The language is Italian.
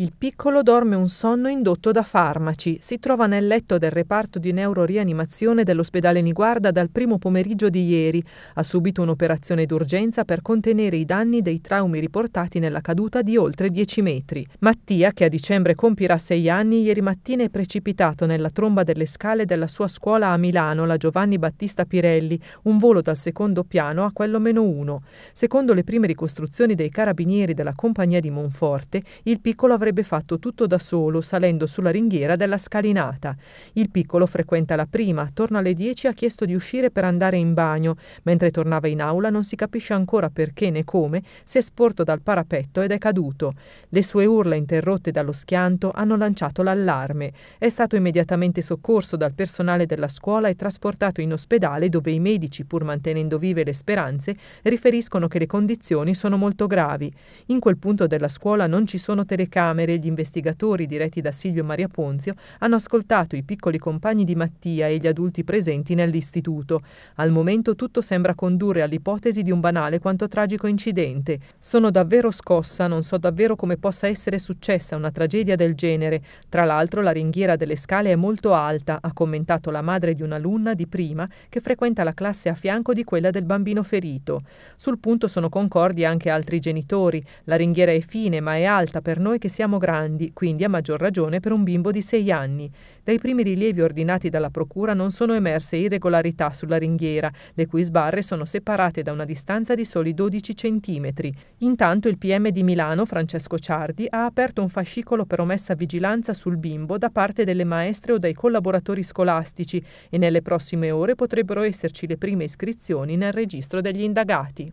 Il piccolo dorme un sonno indotto da farmaci. Si trova nel letto del reparto di neurorianimazione dell'ospedale Niguarda dal primo pomeriggio di ieri. Ha subito un'operazione d'urgenza per contenere i danni dei traumi riportati nella caduta di oltre 10 metri. Mattia, che a dicembre compirà 6 anni, ieri mattina è precipitato nella tromba delle scale della sua scuola a Milano, la Giovanni Battista Pirelli, un volo dal secondo piano a quello meno uno. Secondo le prime ricostruzioni dei carabinieri della compagnia di Monforte, il piccolo avrebbe avrebbe fatto tutto da solo salendo sulla ringhiera della scalinata. Il piccolo frequenta la prima, torna alle 10 ha chiesto di uscire per andare in bagno, mentre tornava in aula non si capisce ancora perché né come, si è sporto dal parapetto ed è caduto. Le sue urla interrotte dallo schianto hanno lanciato l'allarme. È stato immediatamente soccorso dal personale della scuola e trasportato in ospedale dove i medici, pur mantenendo vive le speranze, riferiscono che le condizioni sono molto gravi. In quel punto della scuola non ci sono telecamere e gli investigatori diretti da Silvio Maria Ponzio hanno ascoltato i piccoli compagni di Mattia e gli adulti presenti nell'istituto. Al momento tutto sembra condurre all'ipotesi di un banale quanto tragico incidente. Sono davvero scossa, non so davvero come possa essere successa una tragedia del genere. Tra l'altro la ringhiera delle scale è molto alta, ha commentato la madre di un'alunna di prima che frequenta la classe a fianco di quella del bambino ferito. Sul punto sono concordi anche altri genitori. La ringhiera è fine ma è alta per noi che siamo siamo grandi, quindi a maggior ragione per un bimbo di sei anni. Dai primi rilievi ordinati dalla Procura non sono emerse irregolarità sulla ringhiera, le cui sbarre sono separate da una distanza di soli 12 centimetri. Intanto il PM di Milano, Francesco Ciardi, ha aperto un fascicolo per omessa vigilanza sul bimbo da parte delle maestre o dai collaboratori scolastici e nelle prossime ore potrebbero esserci le prime iscrizioni nel registro degli indagati.